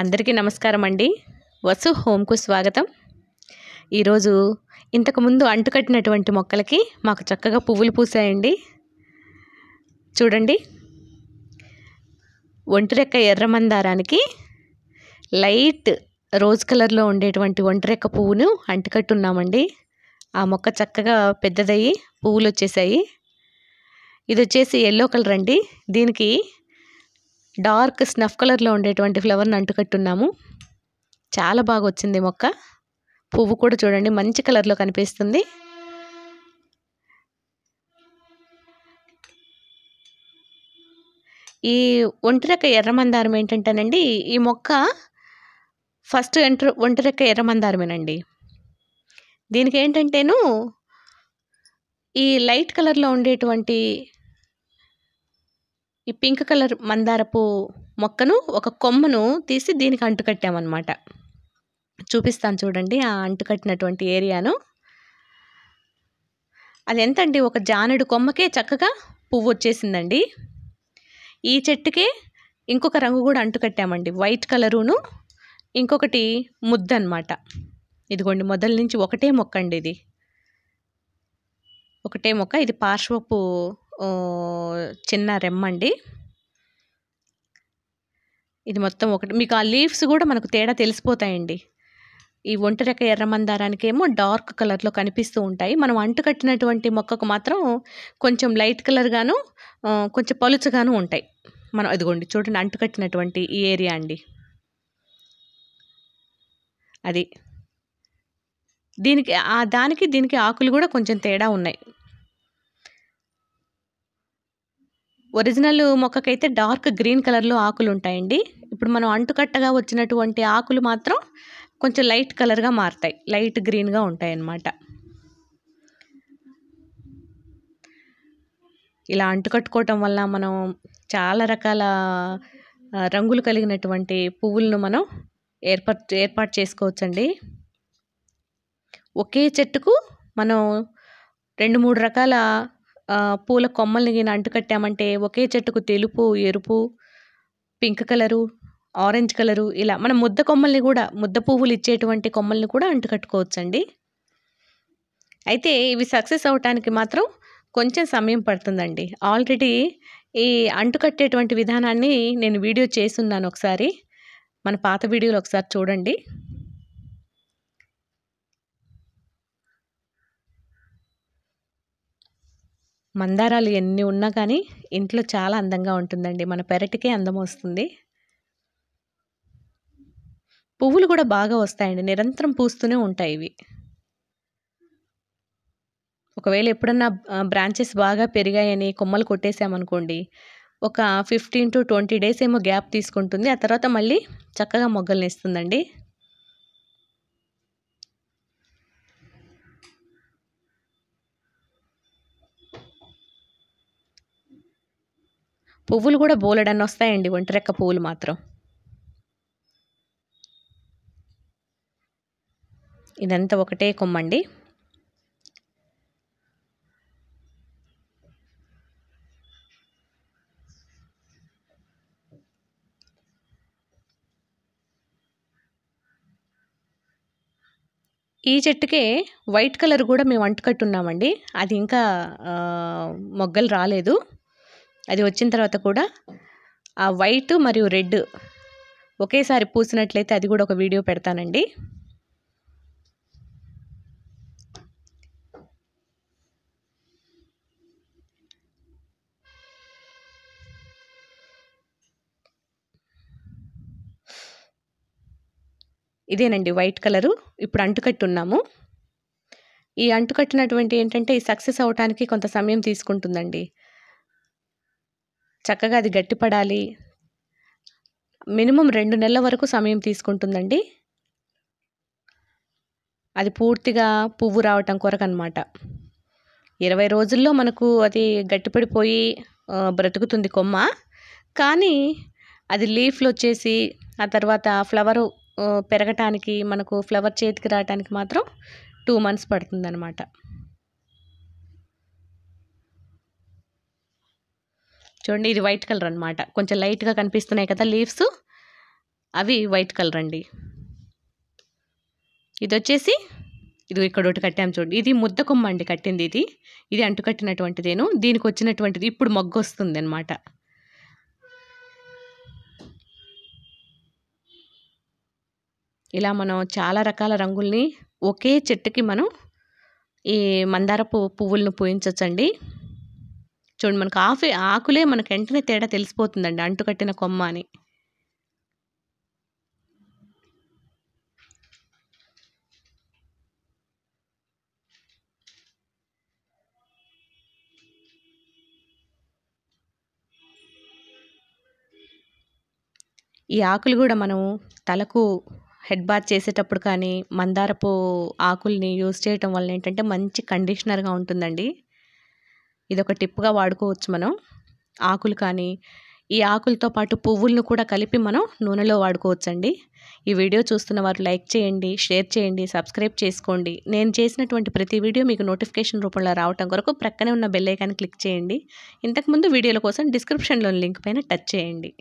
అందరికీ నమస్కారం అండి వసు హోమ్కు స్వాగతం ఈరోజు ఇంతకుముందు అంటుకట్టినటువంటి మొక్కలకి మాకు చక్కగా పువ్వులు పూసాయండి చూడండి ఒంటిరెక్క ఎర్రమందారానికి లైట్ రోజ్ కలర్లో ఉండేటువంటి ఒంటిరెక్క పువ్వును అంటుకట్టున్నామండి ఆ మొక్క చక్కగా పెద్దదయ్యి పువ్వులు వచ్చేసాయి ఇది వచ్చేసి ఎల్లో కలర్ అండి దీనికి డార్క్ స్నఫ్ కలర్లో ఉండేటువంటి ఫ్లవర్ని అంటుకట్టున్నాము చాలా బాగా వచ్చింది మొక్క పువ్వు కూడా చూడండి మంచి కలర్లో కనిపిస్తుంది ఈ ఒంటిరెక్క ఎర్రమందారం ఏంటంటేనండి ఈ మొక్క ఫస్ట్ ఎంటర్ ఒంటిరెక్క ఎర్రమందారమేనండి దీనికి ఏంటంటేను ఈ లైట్ కలర్లో ఉండేటువంటి ఈ పింక్ కలర్ మందార పువ్వు మొక్కను ఒక కొమ్మను తీసి దీనికి అంటుకట్టామన్నమాట చూపిస్తాను చూడండి ఆ అంటుకట్టినటువంటి ఏరియాను అది ఎంతండి ఒక జానడు కొమ్మకే చక్కగా పువ్వు వచ్చేసిందండి ఈ చెట్టుకే ఇంకొక రంగు కూడా అంటుకట్టామండి వైట్ కలరును ఇంకొకటి ముద్ద అనమాట ఇదిగోండి మొదల నుంచి ఒకటే మొక్క అండి ఇది ఒకటే మొక్క ఇది పార్శ్వపు చిన్న రెమ్మండి ఇది మొత్తం ఒకటి మీకు ఆ లీవ్స్ కూడా మనకు తేడా తెలిసిపోతాయండి ఈ ఒంటరిక ఎర్రమందారానికి ఏమో డార్క్ కలర్లో కనిపిస్తూ ఉంటాయి మనం అంటు కట్టినటువంటి మొక్కకు మాత్రం కొంచెం లైట్ కలర్గాను కొంచెం పలుచగాను ఉంటాయి మనం అదిగోండి చూడండి అంటు కట్టినటువంటి ఈ ఏరియా అండి అది దీనికి దానికి దీనికి ఆకులు కూడా కొంచెం తేడా ఉన్నాయి ఒరిజినల్ మొక్కకైతే డార్క్ గ్రీన్ కలర్లో ఆకులు ఉంటాయండి ఇప్పుడు మనం అంటుకట్టగా వచ్చినటువంటి ఆకులు మాత్రం కొంచెం లైట్ కలర్గా మారుతాయి లైట్ గ్రీన్గా ఉంటాయి అన్నమాట ఇలా అంటుకట్టుకోవటం వల్ల మనం చాలా రకాల రంగులు కలిగినటువంటి పువ్వులను మనం ఏర్పాటు ఏర్పాటు చేసుకోవచ్చండి ఒకే చెట్టుకు మనం రెండు మూడు రకాల పూల కొమ్మల్ని గిన అంటుకట్టామంటే ఒకే చెట్టుకు తెలుపు ఎరుపు పింక్ కలరు ఆరెంజ్ కలరు ఇలా మనం ముద్ద కొమ్మల్ని కూడా ముద్ద పువ్వులు ఇచ్చేటువంటి కొమ్మల్ని కూడా అంటుకట్టుకోవచ్చండి అయితే ఇవి సక్సెస్ అవటానికి మాత్రం కొంచెం సమయం పడుతుందండి ఆల్రెడీ ఈ అంటుకట్టేటువంటి విధానాన్ని నేను వీడియో చేసున్నాను ఒకసారి మన పాత వీడియోలు ఒకసారి చూడండి మందారాలు ఎన్ని ఉన్నా కానీ ఇంట్లో చాలా అందంగా ఉంటుందండి మన పెరటికే అందం వస్తుంది పువ్వులు కూడా బాగా వస్తాయండి నిరంతరం పూస్తూనే ఉంటాయి ఇవి ఒకవేళ ఎప్పుడన్నా బ్రాంచెస్ బాగా పెరిగాయని కొమ్మలు కొట్టేసామనుకోండి ఒక ఫిఫ్టీన్ టు ట్వంటీ డేస్ ఏమో గ్యాప్ తీసుకుంటుంది ఆ తర్వాత మళ్ళీ చక్కగా మొగ్గలు నేస్తుందండి పువ్వులు కూడా బోలెడన్ని వస్తాయండి ఒంటరెక్క పువ్వులు మాత్రం ఇదంతా ఒకటే కొమ్మండి ఈ చెట్టుకే వైట్ కలర్ కూడా మేము అంటుకట్టున్నామండి అది ఇంకా మొగ్గలు రాలేదు అది వచ్చిన తర్వాత కూడా ఆ వైట్ మరియు రెడ్ ఒకేసారి పూసినట్లయితే అది కూడా ఒక వీడియో పెడతానండి ఇదేనండి వైట్ కలరు ఇప్పుడు అంటుకట్టున్నాము ఈ అంటుకట్టినటువంటి ఏంటంటే ఈ సక్సెస్ అవటానికి కొంత సమయం తీసుకుంటుందండి చక్కగా అది గట్టిపడాలి మినిమం రెండు నెలల వరకు సమయం తీసుకుంటుందండి అది పూర్తిగా పువ్వు రావటం కొరకు అనమాట ఇరవై రోజుల్లో మనకు అది గట్టిపడిపోయి బ్రతుకుతుంది కొమ్మ కానీ అది లీఫ్లు వచ్చేసి ఆ తర్వాత ఫ్లవర్ పెరగటానికి మనకు ఫ్లవర్ చేతికి రావటానికి మాత్రం టూ మంత్స్ పడుతుందన్నమాట చూడండి ఇది వైట్ కలర్ అనమాట కొంచెం లైట్గా కనిపిస్తున్నాయి కదా లీవ్స్ అవి వైట్ కలర్ అండి ఇది వచ్చేసి ఇది ఇక్కడ ఒకటి కట్టాము చూడండి ఇది ముద్ద కొమ్మ అండి కట్టింది ఇది ఇది అంటు కట్టినటువంటిదేను దీనికి వచ్చినటువంటిది ఇప్పుడు మొగ్గు వస్తుంది అనమాట ఇలా మనం చాలా రకాల రంగుల్ని ఒకే చెట్టుకి మనం ఈ మందార పువ్వు పువ్వులను పూయించవచ్చండి చూడండి మనకు ఆకు ఆకులే మనకు వెంటనే తేడా తెలిసిపోతుందండి అంటుకట్టిన కొమ్మ అని ఈ ఆకులు కూడా మనం తలకు హెడ్ బాత్ చేసేటప్పుడు కానీ మందారపు ఆకుల్ని యూజ్ చేయటం వల్ల ఏంటంటే మంచి కండిషనర్గా ఉంటుందండి ఇది ఒక టిప్గా వాడుకోవచ్చు మనం ఆకులు కానీ ఈ ఆకులతో పాటు పువ్వులను కూడా కలిపి మనం నూనెలో వాడుకోవచ్చండి ఈ వీడియో చూస్తున్న వారు లైక్ చేయండి షేర్ చేయండి సబ్స్క్రైబ్ చేసుకోండి నేను చేసినటువంటి ప్రతి వీడియో మీకు నోటిఫికేషన్ రూపంలో రావటం కొరకు ప్రక్కనే ఉన్న బెల్లైకాన్ని క్లిక్ చేయండి ఇంతకుముందు వీడియోల కోసం డిస్క్రిప్షన్లోని లింక్ పైన టచ్ చేయండి